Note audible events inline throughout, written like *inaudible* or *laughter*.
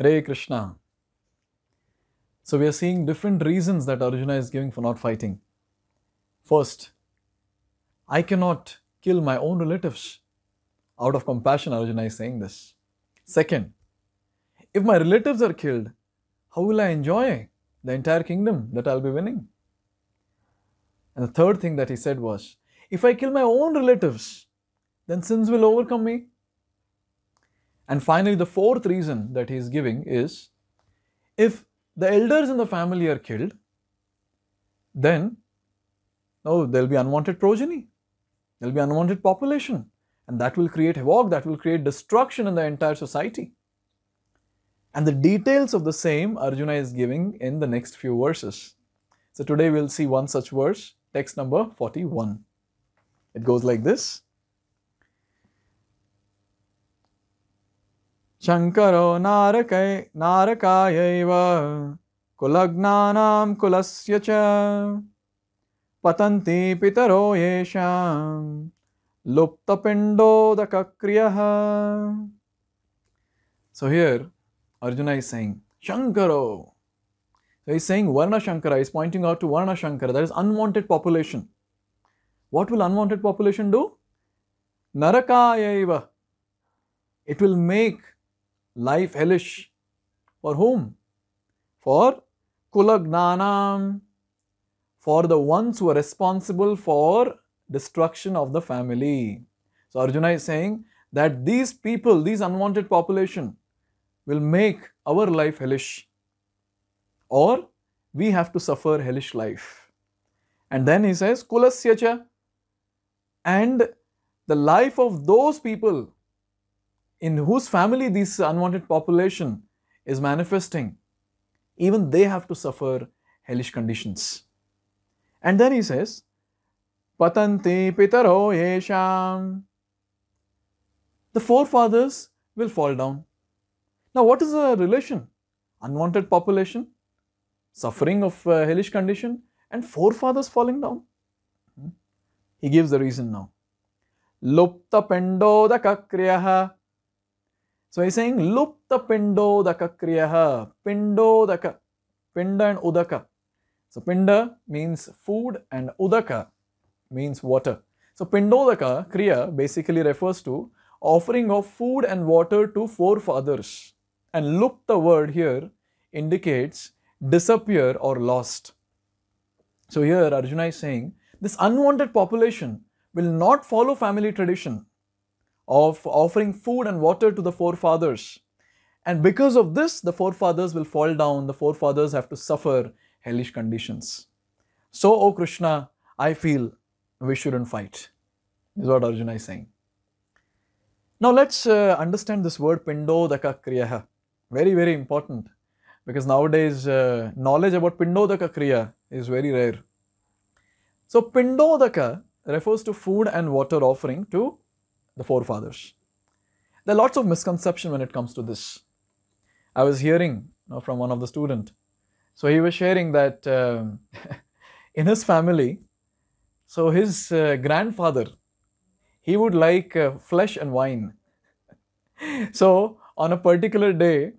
Hare Krishna. So we are seeing different reasons that Arjuna is giving for not fighting. First, I cannot kill my own relatives. Out of compassion, Arjuna is saying this. Second, if my relatives are killed, how will I enjoy the entire kingdom that I'll be winning? And the third thing that he said was, if I kill my own relatives, then sins will overcome me and finally, the fourth reason that he is giving is if the elders in the family are killed, then oh, there will be unwanted progeny, there will be unwanted population, and that will create havoc, that will create destruction in the entire society. And the details of the same Arjuna is giving in the next few verses. So today we'll see one such verse, text number 41. It goes like this. Shankar नारकै नारकायैव कुलग्नानां कुलस्य च पितरो येषां लुप्तपिण्डोदकक्रियः so here Arjun is saying शङ्करो is saying वर्णशङ्कर is pointing out to वर्णशङ्कर that is unwanted population what will unwanted population do नरकायैव it will make life hellish. For whom? For kulagnanam, for the ones who are responsible for destruction of the family. So Arjuna is saying that these people, these unwanted population will make our life hellish or we have to suffer hellish life. And then he says kulasyacha and the life of those people in whose family this unwanted population is manifesting, even they have to suffer hellish conditions. And then he says, Patanti pitaro yesham. The forefathers will fall down. Now, what is the relation? Unwanted population, suffering of uh, hellish condition, and forefathers falling down. Hmm? He gives the reason now. Lupta pendodakakriyaha so he's saying lupta pindo daka kriyaha. Pindo daka. Pinda and udaka. So pinda means food and udaka means water. So pindodaka kriya basically refers to offering of food and water to forefathers. And lupta word here indicates disappear or lost. So here Arjuna is saying this unwanted population will not follow family tradition of offering food and water to the forefathers. And because of this, the forefathers will fall down, the forefathers have to suffer hellish conditions. So, O Krishna, I feel we shouldn't fight, is what Arjuna is saying. Now, let's uh, understand this word Pindodaka Kriya. Very, very important because nowadays uh, knowledge about Pindodaka Kriya is very rare. So, Pindodaka refers to food and water offering to the forefathers. There are lots of misconception when it comes to this. I was hearing you know, from one of the students, so he was sharing that um, *laughs* in his family, so his uh, grandfather, he would like uh, flesh and wine. *laughs* so on a particular day,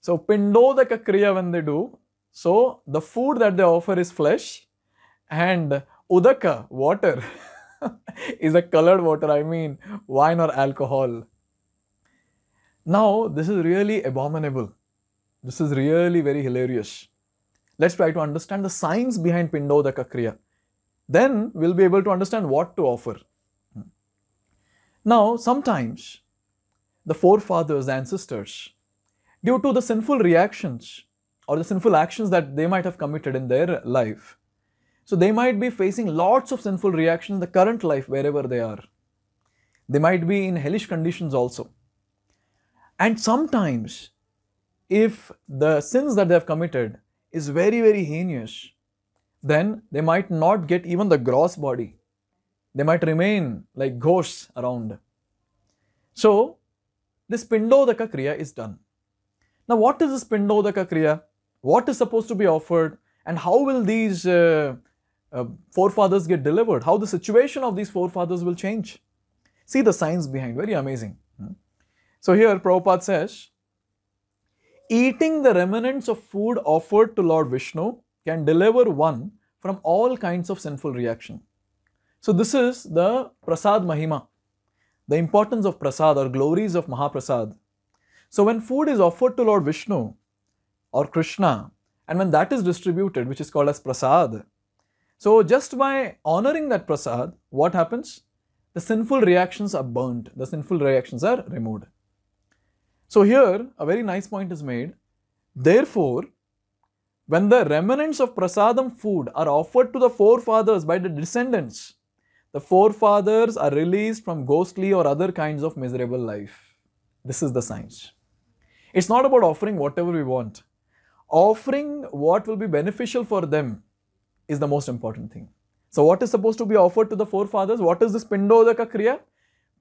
so pindodaka kriya when they do, so the food that they offer is flesh and udaka, water. *laughs* *laughs* is a colored water, I mean wine or alcohol. Now, this is really abominable. This is really very hilarious. Let's try to understand the science behind Pindodaka Kriya. Then we'll be able to understand what to offer. Now, sometimes the forefathers, ancestors, due to the sinful reactions or the sinful actions that they might have committed in their life, so they might be facing lots of sinful reactions in the current life wherever they are. They might be in hellish conditions also. And sometimes, if the sins that they have committed is very, very heinous, then they might not get even the gross body. They might remain like ghosts around. So, this Pindodaka Kriya is done. Now, what is this Pindodaka Kriya? What is supposed to be offered? And how will these uh, uh, forefathers get delivered, how the situation of these forefathers will change. See the science behind, very amazing. Hmm? So here Prabhupada says, eating the remnants of food offered to Lord Vishnu can deliver one from all kinds of sinful reaction. So this is the Prasad Mahima, the importance of Prasad or glories of Mahaprasad. So when food is offered to Lord Vishnu or Krishna and when that is distributed, which is called as Prasad, so just by honoring that prasad, what happens? The sinful reactions are burnt, the sinful reactions are removed. So here a very nice point is made. Therefore, when the remnants of prasadam food are offered to the forefathers by the descendants, the forefathers are released from ghostly or other kinds of miserable life. This is the science. It's not about offering whatever we want. Offering what will be beneficial for them is the most important thing. So what is supposed to be offered to the forefathers? What is this Pinda Udaka Kriya?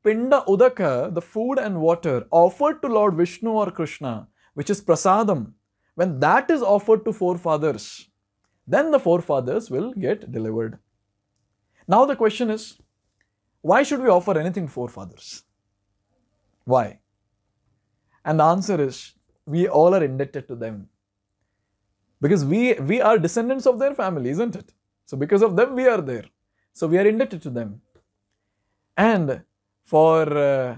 Pinda Udaka, the food and water offered to Lord Vishnu or Krishna, which is prasadam, when that is offered to forefathers, then the forefathers will get delivered. Now the question is, why should we offer anything forefathers? Why? And the answer is, we all are indebted to them. Because we, we are descendants of their family, isn't it? So because of them, we are there. So we are indebted to them. And for uh,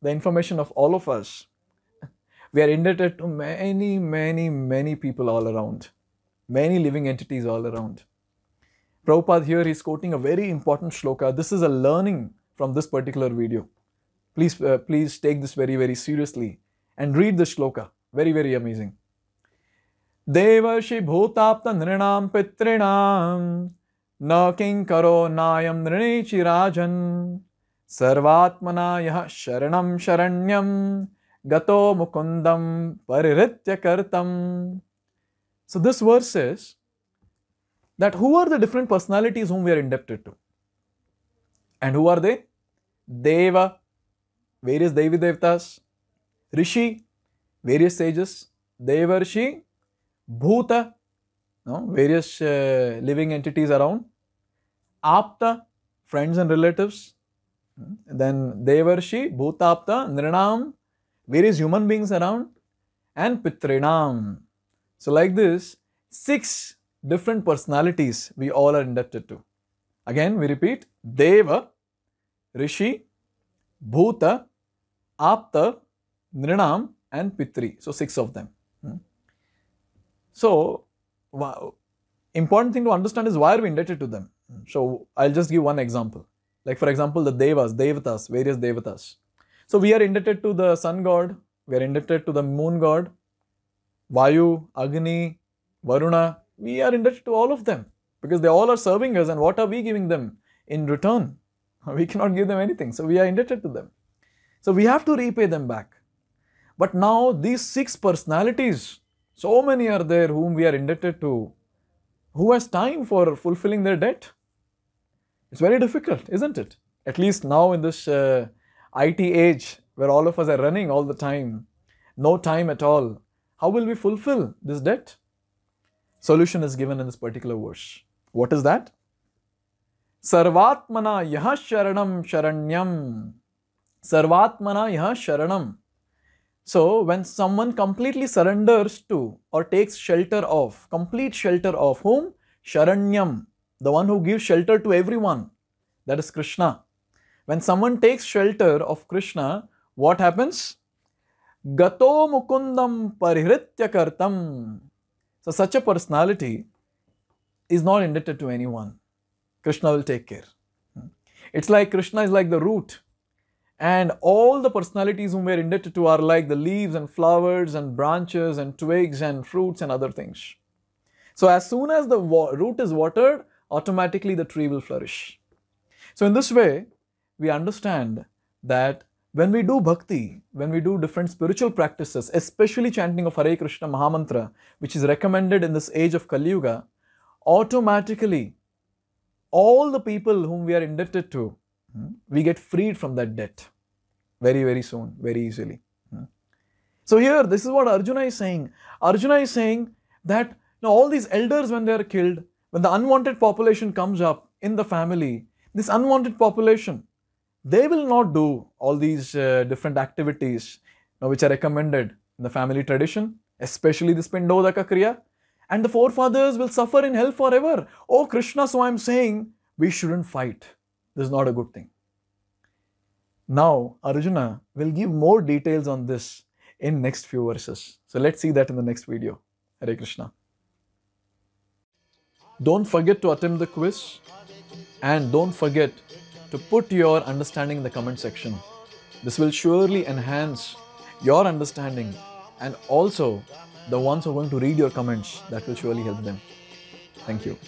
the information of all of us, we are indebted to many, many, many people all around, many living entities all around. Prabhupada here is quoting a very important shloka. This is a learning from this particular video. Please, uh, please take this very, very seriously and read this shloka. Very, very amazing. देवर्षि भूताप्त नृणाम पितृणाम न किं करो नायम नृणीचि राजन सर्वात्मना यह शरण शरण्यम गतो मुकुंदम परिहृत्य कर्तम so this verse is that who are the different personalities whom we are indebted to and who are they deva various devi देवताज rishi various sages devarshi Bhuta, no, various uh, living entities around. Apta, friends and relatives. Hmm, then Devarshi, Bhutapta, Nrinam, various human beings around. And Pitrinam. So like this, six different personalities we all are indebted to. Again, we repeat, Deva, Rishi, Bhuta, Apta, Nrinam and Pitri. So six of them. So, important thing to understand is why are we indebted to them? So, I'll just give one example. Like for example, the devas, devatas, various devatas. So, we are indebted to the sun god, we are indebted to the moon god, Vayu, Agni, Varuna. We are indebted to all of them because they all are serving us and what are we giving them in return? *laughs* We cannot give them anything. So, we are indebted to them. So, we have to repay them back. But now these six personalities so many are there whom we are indebted to. Who has time for fulfilling their debt? It's very difficult, isn't it? At least now in this uh, IT age where all of us are running all the time, no time at all. How will we fulfill this debt? Solution is given in this particular verse. What is that? Sarvatmana yah sharanam sharanyam. Sarvatmana yah sharanam. So when someone completely surrenders to or takes shelter of, complete shelter of whom? Sharanyam, the one who gives shelter to everyone, that is Krishna. When someone takes shelter of Krishna, what happens? Gato mukundam parihritya kartam. So such a personality is not indebted to anyone. Krishna will take care. Hmm. It's like Krishna is like the root and all the personalities whom we're indebted to are like the leaves and flowers and branches and twigs and fruits and other things. So as soon as the root is watered, automatically the tree will flourish. So in this way, we understand that when we do bhakti, when we do different spiritual practices, especially chanting of Hare Krishna Mahamantra, which is recommended in this age of Kali Yuga, automatically all the people whom we are indebted to, hmm, we get freed from that debt very, very soon, very easily. Hmm. So, here, this is what Arjuna is saying. Arjuna is saying that now all these elders, when they are killed, when the unwanted population comes up in the family, this unwanted population, they will not do all these uh, different activities now, which are recommended in the family tradition, especially this Pindodaka Kriya. And the forefathers will suffer in hell forever. Oh, Krishna, so I'm saying we shouldn't fight. This is not a good thing. Now, Arjuna will give more details on this in next few verses. So let's see that in the next video. Hare Krishna. Don't forget to attempt the quiz and don't forget to put your understanding in the comment section. This will surely enhance your understanding and also the ones who are going to read your comments that will surely help them. Thank you.